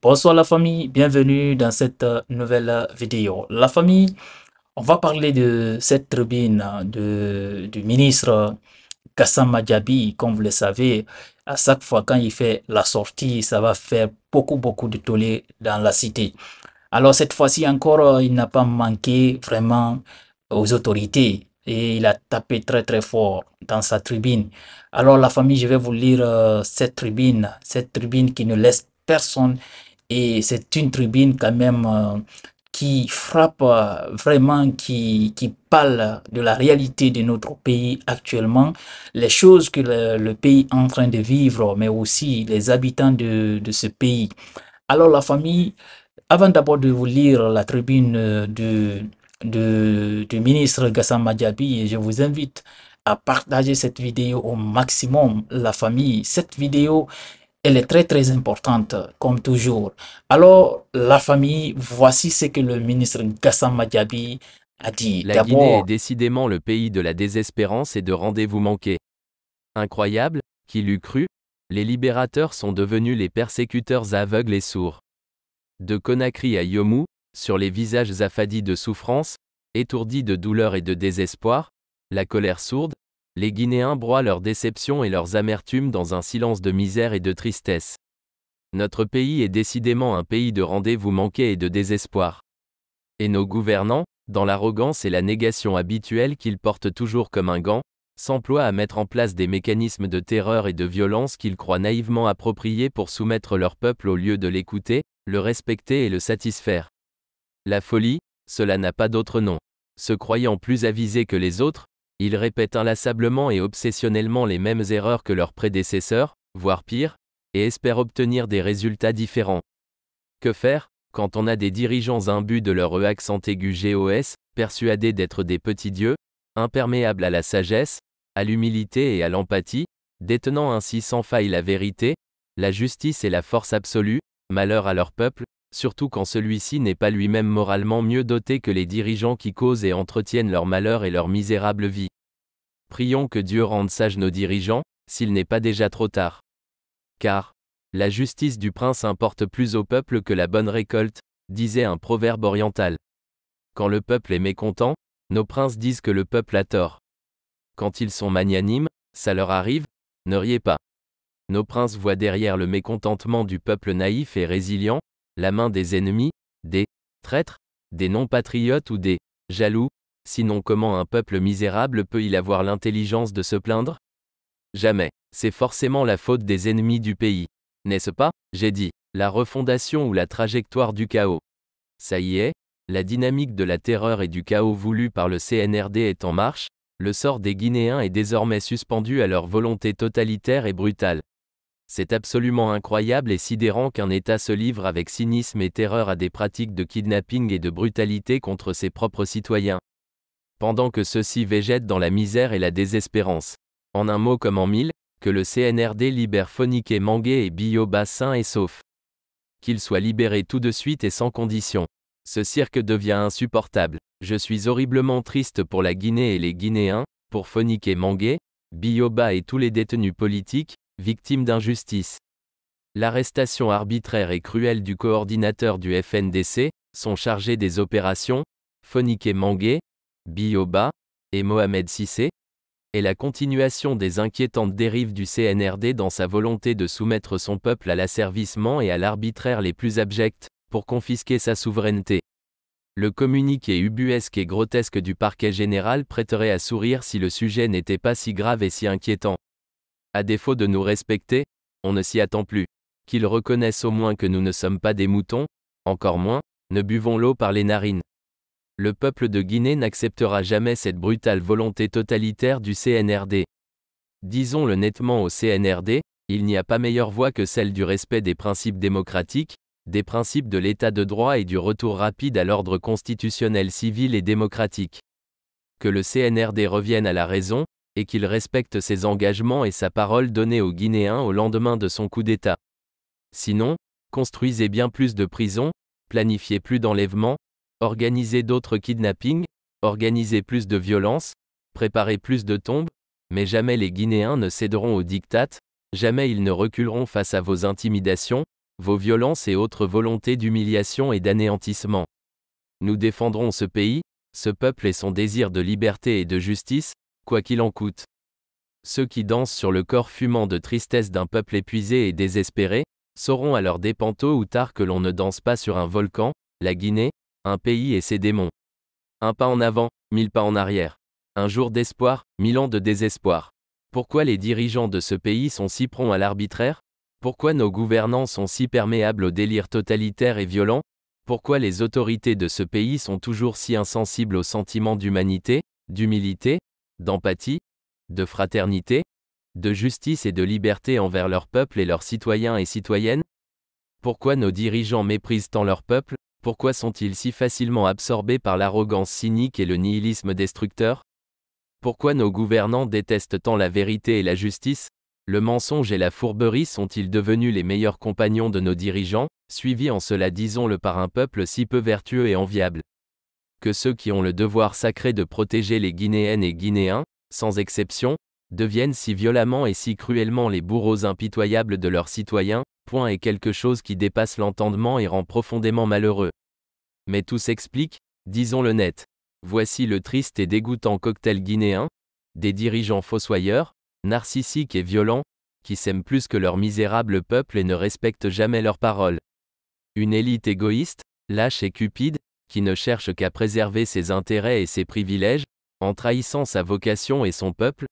Bonsoir la famille, bienvenue dans cette euh, nouvelle euh, vidéo. La famille, on va parler de cette tribune hein, de, du ministre Kassam comme vous le savez, à chaque fois quand il fait la sortie, ça va faire beaucoup, beaucoup de tollé dans la cité. Alors cette fois-ci encore, euh, il n'a pas manqué vraiment aux autorités et il a tapé très très fort dans sa tribune. Alors la famille, je vais vous lire cette tribune, cette tribune qui ne laisse personne Et c'est une tribune quand même euh, qui frappe euh, vraiment, qui, qui parle de la réalité de notre pays actuellement, les choses que le, pays est en train de vivre, mais aussi les habitants de, de ce pays. Alors la famille, avant d'abord de vous lire la tribune euh, de, de, du ministre Gassama Madjabi, je vous invite à partager cette vidéo au maximum, la famille. Cette vidéo elle est très très importante, comme toujours. Alors, la famille, voici ce que le ministre Nkassam a dit. La Guinée est décidément le pays de la désespérance et de rendez-vous manqués. Incroyable, qu'il eût cru, les libérateurs sont devenus les persécuteurs aveugles et sourds. De Conakry à Yomou, sur les visages affadis de souffrance, étourdis de douleur et de désespoir, la colère sourde, les Guinéens broient leurs déceptions et leurs amertumes dans un silence de misère et de tristesse. Notre pays est décidément un pays de rendez-vous manqué et de désespoir. Et nos gouvernants, dans l'arrogance et la négation habituelle qu'ils portent toujours comme un gant, s'emploient à mettre en place des mécanismes de terreur et de violence qu'ils croient naïvement appropriés pour soumettre leur peuple au lieu de l'écouter, le respecter et le satisfaire. La folie, cela n'a pas d'autre nom. Se croyant plus avisés que les autres, ils répètent inlassablement et obsessionnellement les mêmes erreurs que leurs prédécesseurs, voire pire, et espèrent obtenir des résultats différents. Que faire quand on a des dirigeants imbus de leur accent aigu GOS, persuadés d'être des petits dieux, imperméables à la sagesse, à l'humilité et à l'empathie, détenant ainsi sans faille la vérité, la justice et la force absolue, malheur à leur peuple, surtout quand celui-ci n'est pas lui-même moralement mieux doté que les dirigeants qui causent et entretiennent leur malheur et leur misérable vie. Prions que Dieu rende sages nos dirigeants, s'il n'est pas déjà trop tard. Car, la justice du prince importe plus au peuple que la bonne récolte, disait un proverbe oriental. Quand le peuple est mécontent, nos princes disent que le peuple a tort. Quand ils sont magnanimes, ça leur arrive, ne riez pas. Nos princes voient derrière le mécontentement du peuple naïf et résilient, la main des ennemis, des traîtres, des non-patriotes ou des jaloux, sinon comment un peuple misérable peut-il avoir l'intelligence de se plaindre Jamais, c'est forcément la faute des ennemis du pays. N'est-ce pas J'ai dit, la refondation ou la trajectoire du chaos. Ça y est, la dynamique de la terreur et du chaos voulue par le CNRD est en marche, le sort des Guinéens est désormais suspendu à leur volonté totalitaire et brutale. C'est absolument incroyable et sidérant qu'un État se livre avec cynisme et terreur à des pratiques de kidnapping et de brutalité contre ses propres citoyens. Pendant que ceux-ci végètent dans la misère et la désespérance. En un mot comme en mille, que le CNRD libère Foniquet Mangué et Bioba sains et saufs. Qu'ils soient libérés tout de suite et sans condition. Ce cirque devient insupportable. Je suis horriblement triste pour la Guinée et les Guinéens, pour Foniquet Mangué, Bioba et tous les détenus politiques, victime d'injustice. L'arrestation arbitraire et cruelle du coordinateur du FNDC, son chargé des opérations, Fonike Mangué, Bioba et Mohamed Sissé, est la continuation des inquiétantes dérives du CNRD dans sa volonté de soumettre son peuple à l'asservissement et à l'arbitraire les plus abjects, pour confisquer sa souveraineté. Le communiqué ubuesque et grotesque du parquet général prêterait à sourire si le sujet n'était pas si grave et si inquiétant à défaut de nous respecter, on ne s'y attend plus. Qu'ils reconnaissent au moins que nous ne sommes pas des moutons, encore moins, ne buvons l'eau par les narines. Le peuple de Guinée n'acceptera jamais cette brutale volonté totalitaire du CNRD. Disons-le nettement au CNRD, il n'y a pas meilleure voie que celle du respect des principes démocratiques, des principes de l'état de droit et du retour rapide à l'ordre constitutionnel civil et démocratique. Que le CNRD revienne à la raison, et qu'il respecte ses engagements et sa parole donnée aux Guinéens au lendemain de son coup d'État. Sinon, construisez bien plus de prisons, planifiez plus d'enlèvements, organisez d'autres kidnappings, organisez plus de violences, préparez plus de tombes, mais jamais les Guinéens ne céderont aux dictates, jamais ils ne reculeront face à vos intimidations, vos violences et autres volontés d'humiliation et d'anéantissement. Nous défendrons ce pays, ce peuple et son désir de liberté et de justice, quoi qu'il en coûte. Ceux qui dansent sur le corps fumant de tristesse d'un peuple épuisé et désespéré, sauront à leur dépens ou tard que l'on ne danse pas sur un volcan, la Guinée, un pays et ses démons. Un pas en avant, mille pas en arrière. Un jour d'espoir, mille ans de désespoir. Pourquoi les dirigeants de ce pays sont si prompts à l'arbitraire Pourquoi nos gouvernants sont si perméables aux délire totalitaires et violents Pourquoi les autorités de ce pays sont toujours si insensibles aux sentiments d'humanité, d'humilité, d'empathie, de fraternité, de justice et de liberté envers leur peuple et leurs citoyens et citoyennes Pourquoi nos dirigeants méprisent tant leur peuple Pourquoi sont-ils si facilement absorbés par l'arrogance cynique et le nihilisme destructeur Pourquoi nos gouvernants détestent tant la vérité et la justice Le mensonge et la fourberie sont-ils devenus les meilleurs compagnons de nos dirigeants, suivis en cela disons-le par un peuple si peu vertueux et enviable que ceux qui ont le devoir sacré de protéger les Guinéennes et Guinéens, sans exception, deviennent si violemment et si cruellement les bourreaux impitoyables de leurs citoyens, point est quelque chose qui dépasse l'entendement et rend profondément malheureux. Mais tout s'explique, disons le net. Voici le triste et dégoûtant cocktail guinéen, des dirigeants fossoyeurs, narcissiques et violents, qui s'aiment plus que leur misérable peuple et ne respectent jamais leurs paroles. Une élite égoïste, lâche et cupide, qui ne cherche qu'à préserver ses intérêts et ses privilèges, en trahissant sa vocation et son peuple,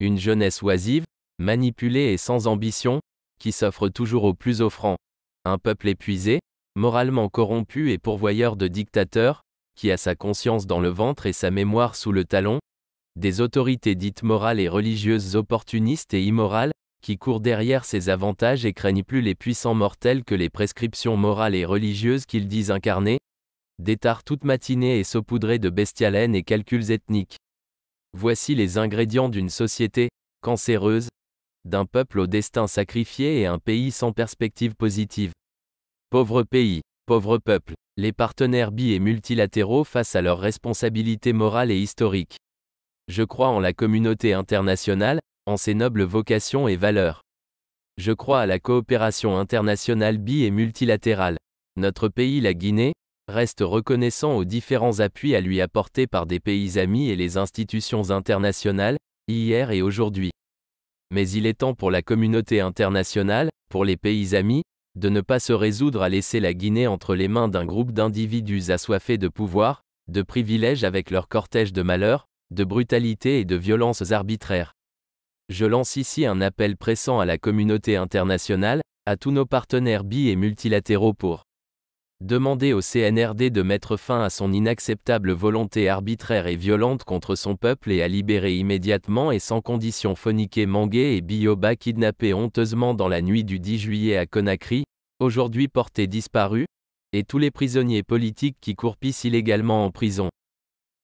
une jeunesse oisive, manipulée et sans ambition, qui s'offre toujours aux plus offrants, un peuple épuisé, moralement corrompu et pourvoyeur de dictateurs, qui a sa conscience dans le ventre et sa mémoire sous le talon, des autorités dites morales et religieuses opportunistes et immorales, qui courent derrière ses avantages et craignent plus les puissants mortels que les prescriptions morales et religieuses qu'ils disent incarner, Détard toute matinée et saupoudré de bestialène et calculs ethniques. Voici les ingrédients d'une société, cancéreuse, d'un peuple au destin sacrifié et un pays sans perspective positive. Pauvre pays, pauvre peuple, les partenaires bi et multilatéraux face à leurs responsabilités morales et historiques. Je crois en la communauté internationale, en ses nobles vocations et valeurs. Je crois à la coopération internationale bi et multilatérale. Notre pays, la Guinée, reste reconnaissant aux différents appuis à lui apportés par des pays amis et les institutions internationales, hier et aujourd'hui. Mais il est temps pour la communauté internationale, pour les pays amis, de ne pas se résoudre à laisser la Guinée entre les mains d'un groupe d'individus assoiffés de pouvoir, de privilèges avec leur cortège de malheurs, de brutalité et de violences arbitraires. Je lance ici un appel pressant à la communauté internationale, à tous nos partenaires bi et multilatéraux pour Demandez au CNRD de mettre fin à son inacceptable volonté arbitraire et violente contre son peuple et à libérer immédiatement et sans condition Foniké Mangué et Bioba kidnappés honteusement dans la nuit du 10 juillet à Conakry, aujourd'hui portés disparus, et tous les prisonniers politiques qui courpissent illégalement en prison.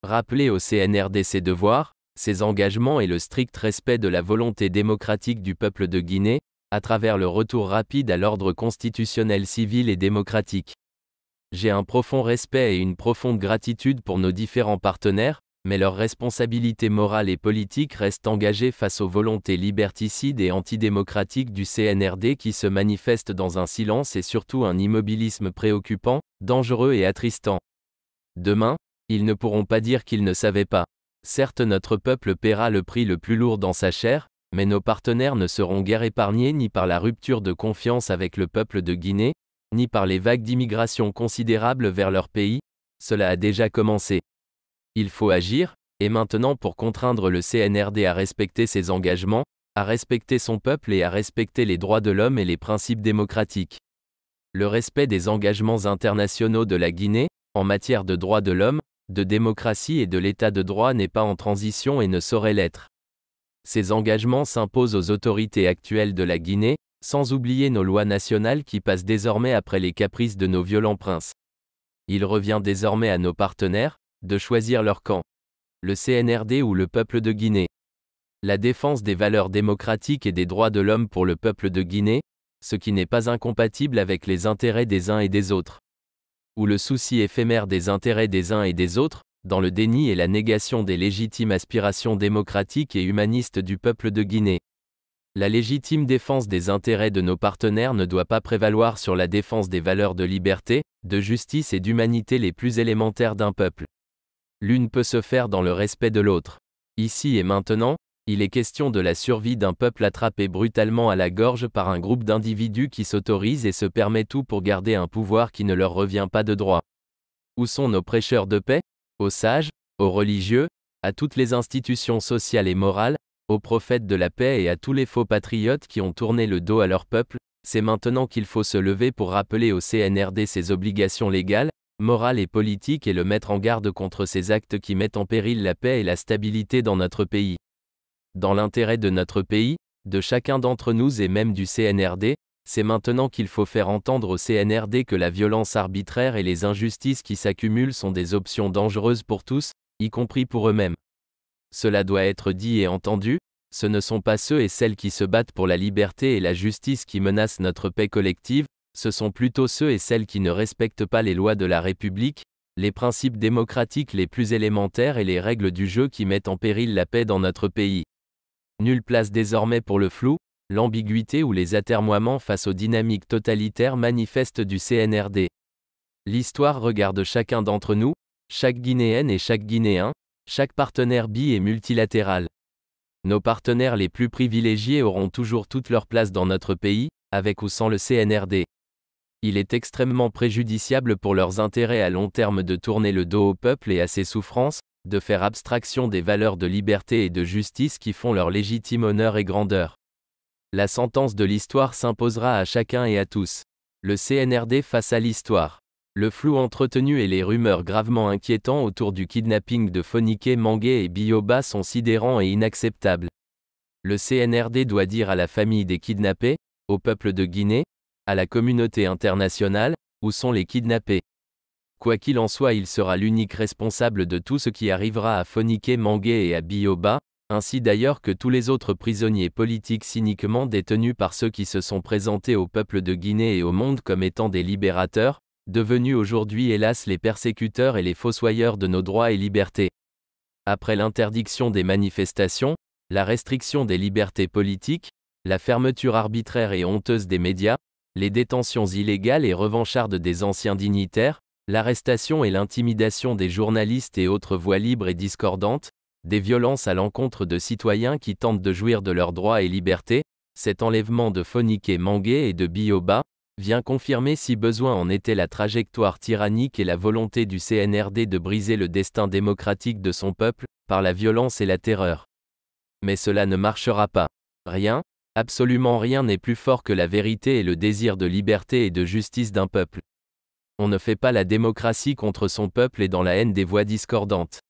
Rappelez au CNRD ses devoirs, ses engagements et le strict respect de la volonté démocratique du peuple de Guinée, à travers le retour rapide à l'ordre constitutionnel civil et démocratique. J'ai un profond respect et une profonde gratitude pour nos différents partenaires, mais leur responsabilité morale et politique reste engagées face aux volontés liberticides et antidémocratiques du CNRD qui se manifestent dans un silence et surtout un immobilisme préoccupant, dangereux et attristant. Demain, ils ne pourront pas dire qu'ils ne savaient pas. Certes notre peuple paiera le prix le plus lourd dans sa chair, mais nos partenaires ne seront guère épargnés ni par la rupture de confiance avec le peuple de Guinée, ni par les vagues d'immigration considérables vers leur pays, cela a déjà commencé. Il faut agir, et maintenant pour contraindre le CNRD à respecter ses engagements, à respecter son peuple et à respecter les droits de l'homme et les principes démocratiques. Le respect des engagements internationaux de la Guinée, en matière de droits de l'homme, de démocratie et de l'état de droit n'est pas en transition et ne saurait l'être. Ces engagements s'imposent aux autorités actuelles de la Guinée, sans oublier nos lois nationales qui passent désormais après les caprices de nos violents princes. Il revient désormais à nos partenaires de choisir leur camp, le CNRD ou le peuple de Guinée. La défense des valeurs démocratiques et des droits de l'homme pour le peuple de Guinée, ce qui n'est pas incompatible avec les intérêts des uns et des autres. Ou le souci éphémère des intérêts des uns et des autres, dans le déni et la négation des légitimes aspirations démocratiques et humanistes du peuple de Guinée. La légitime défense des intérêts de nos partenaires ne doit pas prévaloir sur la défense des valeurs de liberté, de justice et d'humanité les plus élémentaires d'un peuple. L'une peut se faire dans le respect de l'autre. Ici et maintenant, il est question de la survie d'un peuple attrapé brutalement à la gorge par un groupe d'individus qui s'autorise et se permet tout pour garder un pouvoir qui ne leur revient pas de droit. Où sont nos prêcheurs de paix Aux sages, aux religieux, à toutes les institutions sociales et morales, aux prophètes de la paix et à tous les faux patriotes qui ont tourné le dos à leur peuple, c'est maintenant qu'il faut se lever pour rappeler au CNRD ses obligations légales, morales et politiques et le mettre en garde contre ces actes qui mettent en péril la paix et la stabilité dans notre pays. Dans l'intérêt de notre pays, de chacun d'entre nous et même du CNRD, c'est maintenant qu'il faut faire entendre au CNRD que la violence arbitraire et les injustices qui s'accumulent sont des options dangereuses pour tous, y compris pour eux-mêmes cela doit être dit et entendu, ce ne sont pas ceux et celles qui se battent pour la liberté et la justice qui menacent notre paix collective, ce sont plutôt ceux et celles qui ne respectent pas les lois de la République, les principes démocratiques les plus élémentaires et les règles du jeu qui mettent en péril la paix dans notre pays. Nulle place désormais pour le flou, l'ambiguïté ou les atermoiements face aux dynamiques totalitaires manifestes du CNRD. L'histoire regarde chacun d'entre nous, chaque Guinéenne et chaque Guinéen, chaque partenaire bi est multilatéral. Nos partenaires les plus privilégiés auront toujours toute leur place dans notre pays, avec ou sans le CNRD. Il est extrêmement préjudiciable pour leurs intérêts à long terme de tourner le dos au peuple et à ses souffrances, de faire abstraction des valeurs de liberté et de justice qui font leur légitime honneur et grandeur. La sentence de l'histoire s'imposera à chacun et à tous. Le CNRD face à l'histoire. Le flou entretenu et les rumeurs gravement inquiétantes autour du kidnapping de Fonike Mangue et Bioba sont sidérants et inacceptables. Le CNRD doit dire à la famille des kidnappés, au peuple de Guinée, à la communauté internationale, où sont les kidnappés. Quoi qu'il en soit, il sera l'unique responsable de tout ce qui arrivera à Fonike Mangue et à Bioba, ainsi d'ailleurs que tous les autres prisonniers politiques cyniquement détenus par ceux qui se sont présentés au peuple de Guinée et au monde comme étant des libérateurs, devenus aujourd'hui hélas les persécuteurs et les fossoyeurs de nos droits et libertés. Après l'interdiction des manifestations, la restriction des libertés politiques, la fermeture arbitraire et honteuse des médias, les détentions illégales et revanchardes des anciens dignitaires, l'arrestation et l'intimidation des journalistes et autres voix libres et discordantes, des violences à l'encontre de citoyens qui tentent de jouir de leurs droits et libertés, cet enlèvement de et Mangué et de Bioba, vient confirmer si besoin en était la trajectoire tyrannique et la volonté du CNRD de briser le destin démocratique de son peuple, par la violence et la terreur. Mais cela ne marchera pas. Rien, absolument rien n'est plus fort que la vérité et le désir de liberté et de justice d'un peuple. On ne fait pas la démocratie contre son peuple et dans la haine des voix discordantes.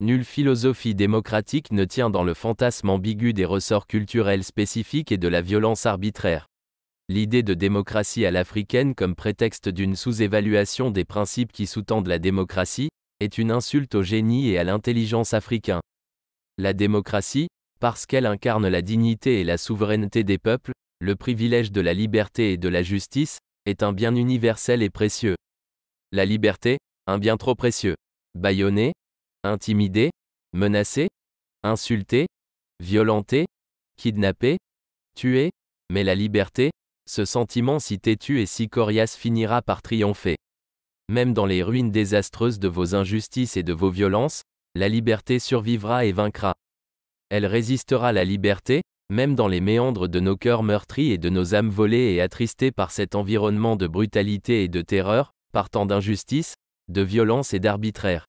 Nulle philosophie démocratique ne tient dans le fantasme ambigu des ressorts culturels spécifiques et de la violence arbitraire l'idée de démocratie à l'africaine comme prétexte d'une sous-évaluation des principes qui sous-tendent la démocratie, est une insulte au génie et à l'intelligence africain. La démocratie, parce qu'elle incarne la dignité et la souveraineté des peuples, le privilège de la liberté et de la justice, est un bien universel et précieux. La liberté, un bien trop précieux. Bâillonné, intimidé, menacé, insulté, violenté, kidnappé, tué, mais la liberté, ce sentiment si têtu et si coriace finira par triompher. Même dans les ruines désastreuses de vos injustices et de vos violences, la liberté survivra et vaincra. Elle résistera la liberté, même dans les méandres de nos cœurs meurtris et de nos âmes volées et attristées par cet environnement de brutalité et de terreur, partant d'injustices, d'injustice, de violence et d'arbitraire.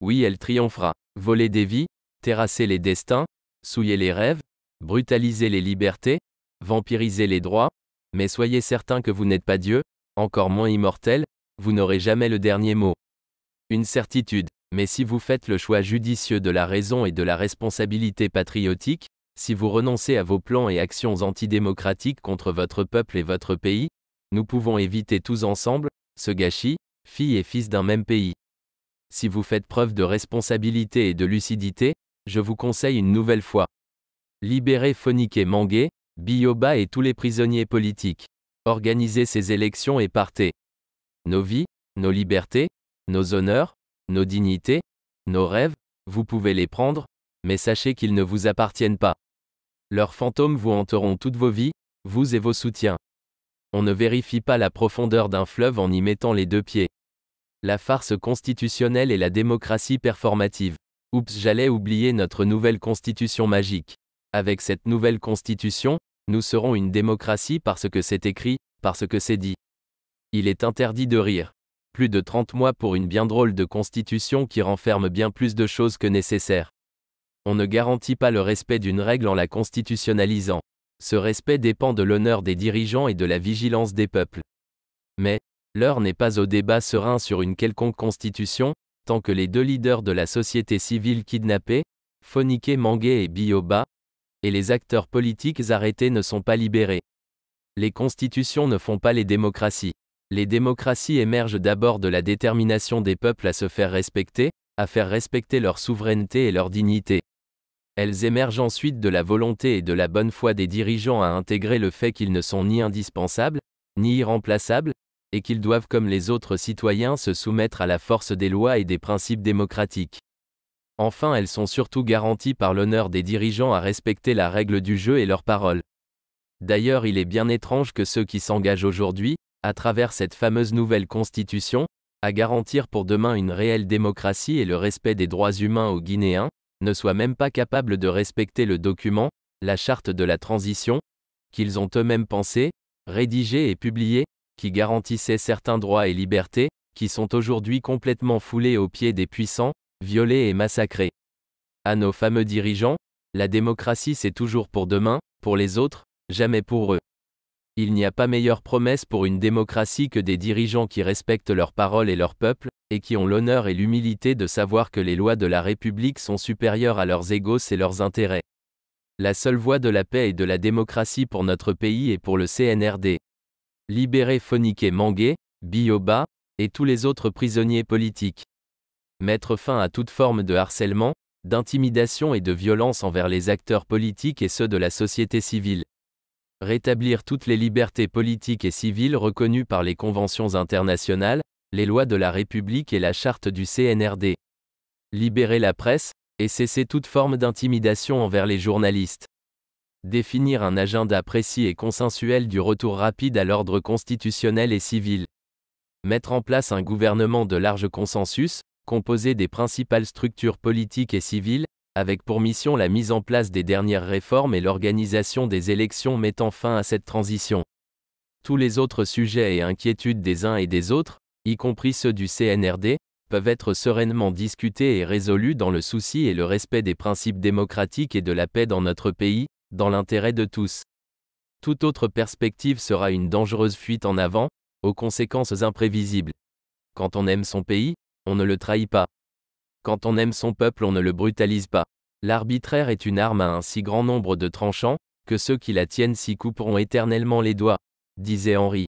Oui, elle triomphera. Voler des vies, terrasser les destins, souiller les rêves, brutaliser les libertés, vampiriser les droits, mais soyez certain que vous n'êtes pas Dieu, encore moins immortel, vous n'aurez jamais le dernier mot. Une certitude, mais si vous faites le choix judicieux de la raison et de la responsabilité patriotique, si vous renoncez à vos plans et actions antidémocratiques contre votre peuple et votre pays, nous pouvons éviter tous ensemble ce gâchis, filles et fils d'un même pays. Si vous faites preuve de responsabilité et de lucidité, je vous conseille une nouvelle fois. Libérez Phonique et Bioba et tous les prisonniers politiques. Organisez ces élections et partez. Nos vies, nos libertés, nos honneurs, nos dignités, nos rêves, vous pouvez les prendre, mais sachez qu'ils ne vous appartiennent pas. Leurs fantômes vous hanteront toutes vos vies, vous et vos soutiens. On ne vérifie pas la profondeur d'un fleuve en y mettant les deux pieds. La farce constitutionnelle et la démocratie performative. Oups, j'allais oublier notre nouvelle constitution magique. Avec cette nouvelle constitution, nous serons une démocratie parce que c'est écrit, parce que c'est dit. Il est interdit de rire. Plus de 30 mois pour une bien drôle de constitution qui renferme bien plus de choses que nécessaire. On ne garantit pas le respect d'une règle en la constitutionnalisant. Ce respect dépend de l'honneur des dirigeants et de la vigilance des peuples. Mais, l'heure n'est pas au débat serein sur une quelconque constitution, tant que les deux leaders de la société civile kidnappés, Fonike Mangue et Bioba, et les acteurs politiques arrêtés ne sont pas libérés. Les constitutions ne font pas les démocraties. Les démocraties émergent d'abord de la détermination des peuples à se faire respecter, à faire respecter leur souveraineté et leur dignité. Elles émergent ensuite de la volonté et de la bonne foi des dirigeants à intégrer le fait qu'ils ne sont ni indispensables, ni irremplaçables, et qu'ils doivent comme les autres citoyens se soumettre à la force des lois et des principes démocratiques. Enfin, elles sont surtout garanties par l'honneur des dirigeants à respecter la règle du jeu et leurs paroles. D'ailleurs, il est bien étrange que ceux qui s'engagent aujourd'hui, à travers cette fameuse nouvelle constitution, à garantir pour demain une réelle démocratie et le respect des droits humains aux Guinéens, ne soient même pas capables de respecter le document, la charte de la transition, qu'ils ont eux-mêmes pensé, rédigé et publié, qui garantissait certains droits et libertés, qui sont aujourd'hui complètement foulés aux pieds des puissants, Violés et massacrés. À nos fameux dirigeants, la démocratie c'est toujours pour demain, pour les autres, jamais pour eux. Il n'y a pas meilleure promesse pour une démocratie que des dirigeants qui respectent leurs paroles et leur peuple, et qui ont l'honneur et l'humilité de savoir que les lois de la République sont supérieures à leurs égaux et leurs intérêts. La seule voie de la paix et de la démocratie pour notre pays et pour le CNRD. Libérer et Mangué, Bioba, et tous les autres prisonniers politiques mettre fin à toute forme de harcèlement, d'intimidation et de violence envers les acteurs politiques et ceux de la société civile. Rétablir toutes les libertés politiques et civiles reconnues par les conventions internationales, les lois de la République et la charte du CNRD. Libérer la presse, et cesser toute forme d'intimidation envers les journalistes. Définir un agenda précis et consensuel du retour rapide à l'ordre constitutionnel et civil. Mettre en place un gouvernement de large consensus, composé des principales structures politiques et civiles, avec pour mission la mise en place des dernières réformes et l'organisation des élections mettant fin à cette transition. Tous les autres sujets et inquiétudes des uns et des autres, y compris ceux du CNRD, peuvent être sereinement discutés et résolus dans le souci et le respect des principes démocratiques et de la paix dans notre pays, dans l'intérêt de tous. Toute autre perspective sera une dangereuse fuite en avant, aux conséquences imprévisibles. Quand on aime son pays, on ne le trahit pas. Quand on aime son peuple, on ne le brutalise pas. L'arbitraire est une arme à un si grand nombre de tranchants, que ceux qui la tiennent s'y couperont éternellement les doigts, disait Henri.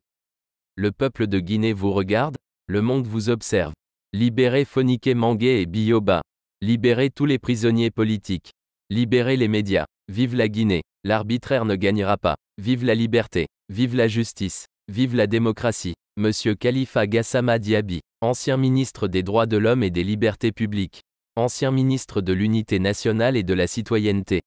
Le peuple de Guinée vous regarde, le monde vous observe. Libérez Fonike Mangué et Bioba. Libérez tous les prisonniers politiques. Libérez les médias. Vive la Guinée. L'arbitraire ne gagnera pas. Vive la liberté. Vive la justice. Vive la démocratie. Monsieur Khalifa Gassama Diaby ancien ministre des droits de l'homme et des libertés publiques, ancien ministre de l'unité nationale et de la citoyenneté.